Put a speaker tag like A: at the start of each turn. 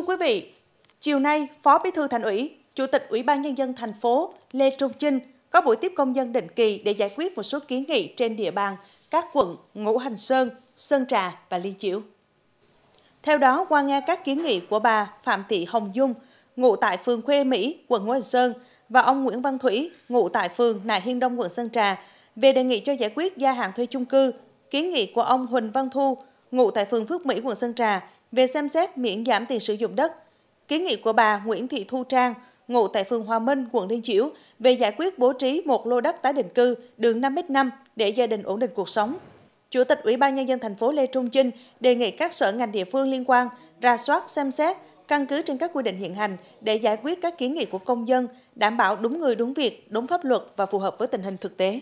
A: Thưa quý vị, chiều nay, Phó Bí thư Thành ủy, Chủ tịch Ủy ban Nhân dân thành phố Lê Trung Chinh có buổi tiếp công dân định kỳ để giải quyết một số kiến nghị trên địa bàn các quận Ngũ Hành Sơn, Sơn Trà và Liên Chiểu. Theo đó, qua nghe các kiến nghị của bà Phạm Thị Hồng Dung, ngụ tại phường Khuê Mỹ, quận Ngũ Hành Sơn, và ông Nguyễn Văn Thủy, ngụ tại phường Nại Hiên Đông, quận Sơn Trà, về đề nghị cho giải quyết gia hạn thuê chung cư, kiến nghị của ông Huỳnh Văn Thu, ngụ tại phường Phước Mỹ, quận Sơn Trà, về xem xét miễn giảm tiền sử dụng đất. Kiến nghị của bà Nguyễn Thị Thu Trang, ngụ tại phường Hòa Minh, quận Liên Chiểu, về giải quyết bố trí một lô đất tái định cư đường 5m5 để gia đình ổn định cuộc sống. Chủ tịch Ủy ban Nhân dân thành phố Lê Trung Chinh đề nghị các sở ngành địa phương liên quan ra soát, xem xét, căn cứ trên các quy định hiện hành để giải quyết các kiến nghị của công dân, đảm bảo đúng người đúng việc, đúng pháp luật và phù hợp với tình hình thực tế.